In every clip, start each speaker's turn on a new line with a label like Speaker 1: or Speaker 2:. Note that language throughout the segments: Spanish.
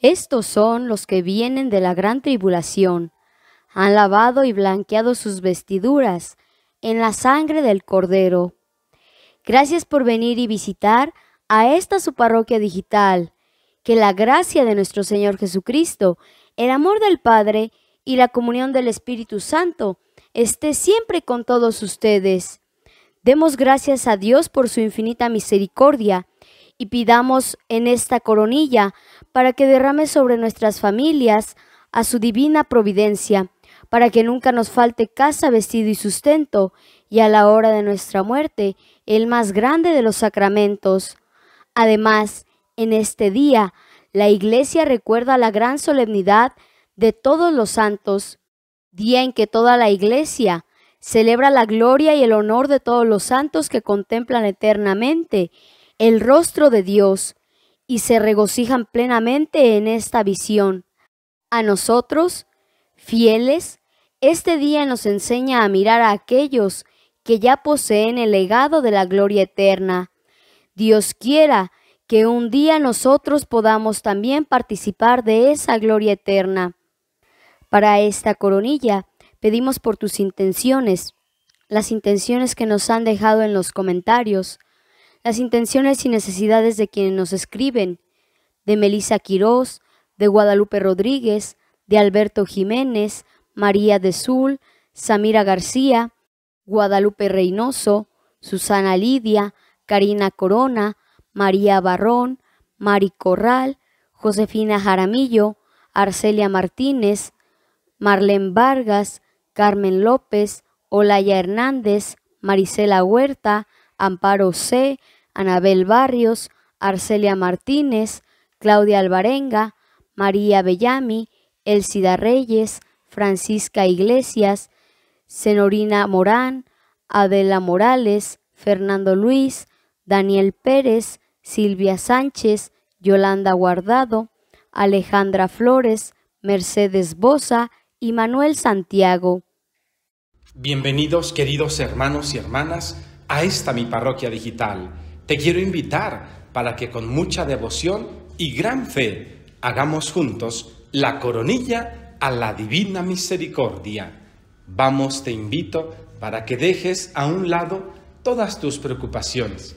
Speaker 1: Estos son los que vienen de la gran tribulación. Han lavado y blanqueado sus vestiduras en la sangre del Cordero. Gracias por venir y visitar a esta su parroquia digital. Que la gracia de nuestro Señor Jesucristo, el amor del Padre y la comunión del Espíritu Santo esté siempre con todos ustedes. Demos gracias a Dios por su infinita misericordia y pidamos en esta coronilla para que derrame sobre nuestras familias a su divina providencia, para que nunca nos falte casa, vestido y sustento, y a la hora de nuestra muerte, el más grande de los sacramentos. Además, en este día, la Iglesia recuerda la gran solemnidad de todos los santos, día en que toda la Iglesia celebra la gloria y el honor de todos los santos que contemplan eternamente el rostro de Dios y se regocijan plenamente en esta visión. A nosotros, fieles, este día nos enseña a mirar a aquellos que ya poseen el legado de la gloria eterna. Dios quiera que un día nosotros podamos también participar de esa gloria eterna. Para esta coronilla pedimos por tus intenciones, las intenciones que nos han dejado en los comentarios, las intenciones y necesidades de quienes nos escriben, de Melisa Quirós, de Guadalupe Rodríguez, de Alberto Jiménez, María de Sul, Samira García, Guadalupe Reynoso, Susana Lidia, Karina Corona, María Barrón, Mari Corral, Josefina Jaramillo, Arcelia Martínez, Marlene Vargas, Carmen López, Olaya Hernández, Marisela Huerta, Amparo C., Anabel Barrios, Arcelia Martínez, Claudia Alvarenga, María Bellami, Elsida Reyes, Francisca Iglesias, Senorina Morán, Adela Morales, Fernando Luis, Daniel Pérez, Silvia Sánchez, Yolanda Guardado, Alejandra Flores, Mercedes Bosa y Manuel Santiago.
Speaker 2: Bienvenidos queridos hermanos y hermanas a esta mi parroquia digital. Te quiero invitar para que con mucha devoción y gran fe hagamos juntos la coronilla a la divina misericordia. Vamos, te invito para que dejes a un lado todas tus preocupaciones.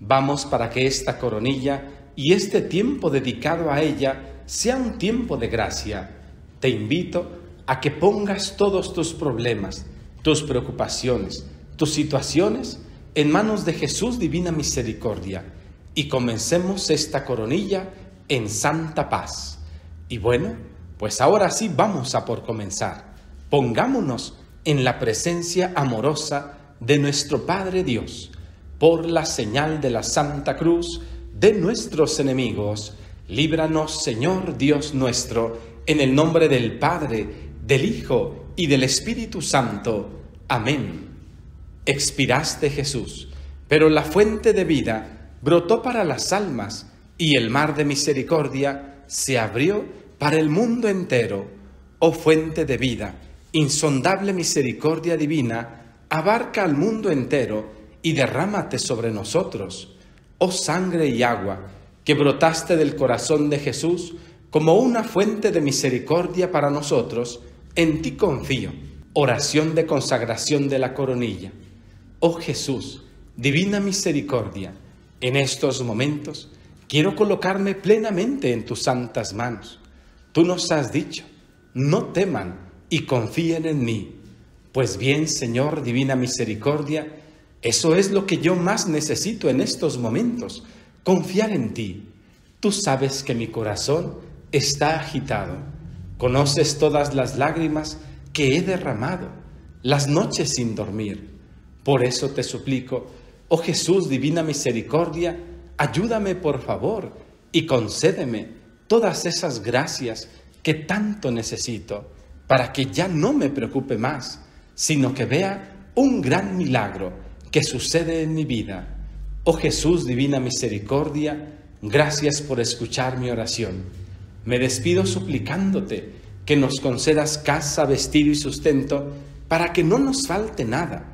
Speaker 2: Vamos para que esta coronilla y este tiempo dedicado a ella sea un tiempo de gracia. Te invito a que pongas todos tus problemas, tus preocupaciones, tus situaciones en manos de Jesús Divina Misericordia y comencemos esta coronilla en santa paz. Y bueno, pues ahora sí vamos a por comenzar. Pongámonos en la presencia amorosa de nuestro Padre Dios, por la señal de la Santa Cruz de nuestros enemigos. Líbranos, Señor Dios nuestro, en el nombre del Padre, del Hijo y del Espíritu Santo. Amén expiraste Jesús, pero la fuente de vida brotó para las almas y el mar de misericordia se abrió para el mundo entero. Oh fuente de vida, insondable misericordia divina, abarca al mundo entero y derrámate sobre nosotros. Oh sangre y agua, que brotaste del corazón de Jesús como una fuente de misericordia para nosotros, en ti confío. Oración de consagración de la coronilla. Oh Jesús, divina misericordia, en estos momentos quiero colocarme plenamente en tus santas manos. Tú nos has dicho, no teman y confíen en mí. Pues bien, Señor, divina misericordia, eso es lo que yo más necesito en estos momentos, confiar en ti. Tú sabes que mi corazón está agitado, conoces todas las lágrimas que he derramado, las noches sin dormir por eso te suplico, oh Jesús, divina misericordia, ayúdame por favor y concédeme todas esas gracias que tanto necesito para que ya no me preocupe más, sino que vea un gran milagro que sucede en mi vida. Oh Jesús, divina misericordia, gracias por escuchar mi oración. Me despido suplicándote que nos concedas casa, vestido y sustento para que no nos falte nada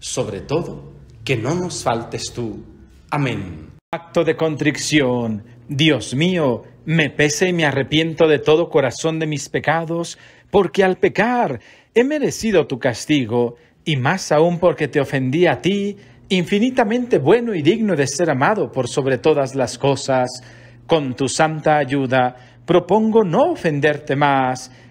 Speaker 2: sobre todo, que no nos faltes tú. Amén. Acto de contrición. Dios mío, me pese y me arrepiento de todo corazón de mis pecados, porque al pecar he merecido tu castigo, y más aún porque te ofendí a ti, infinitamente bueno y digno de ser amado por sobre todas las cosas. Con tu santa ayuda propongo no ofenderte más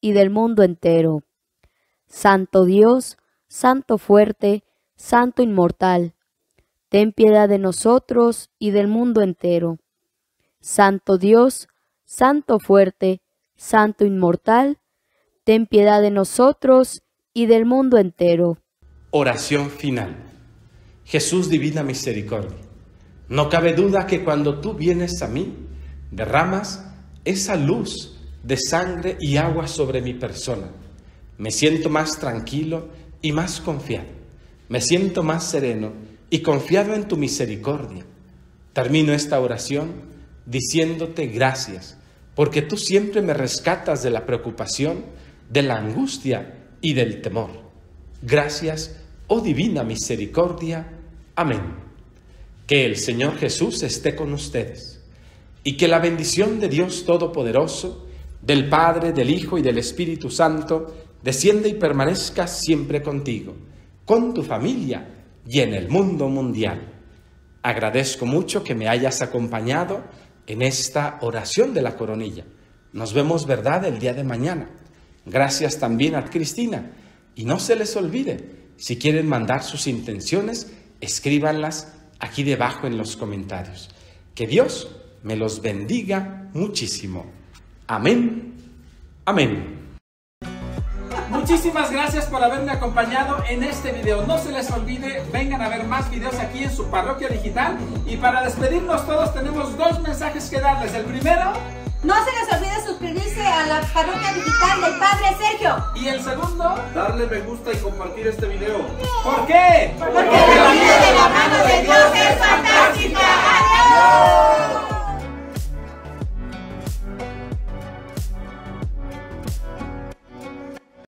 Speaker 1: y del mundo entero. Santo Dios, Santo fuerte, Santo inmortal, ten piedad de nosotros y del mundo entero. Santo Dios, Santo fuerte, Santo inmortal, ten piedad de nosotros y del mundo entero.
Speaker 2: Oración final. Jesús Divina Misericordia, no cabe duda que cuando tú vienes a mí, derramas esa luz de sangre y agua sobre mi persona. Me siento más tranquilo y más confiado. Me siento más sereno y confiado en tu misericordia. Termino esta oración diciéndote gracias, porque tú siempre me rescatas de la preocupación, de la angustia y del temor. Gracias, oh divina misericordia. Amén. Que el Señor Jesús esté con ustedes y que la bendición de Dios Todopoderoso, del Padre, del Hijo y del Espíritu Santo, desciende y permanezca siempre contigo, con tu familia y en el mundo mundial. Agradezco mucho que me hayas acompañado en esta oración de la coronilla. Nos vemos, ¿verdad?, el día de mañana. Gracias también a Cristina. Y no se les olvide, si quieren mandar sus intenciones, escríbanlas aquí debajo en los comentarios. Que Dios me los bendiga muchísimo. Amén. Amén. Muchísimas gracias por haberme acompañado en este video. No se les olvide, vengan a ver más videos aquí en su parroquia digital. Y para despedirnos todos tenemos dos mensajes que darles. El primero... No se les olvide suscribirse
Speaker 1: a la parroquia digital del Padre Sergio. Y el segundo...
Speaker 2: Darle me gusta y compartir este video. ¿Por qué? Porque, la
Speaker 1: vida de la mano de Dios es fantástica. ¡Adiós!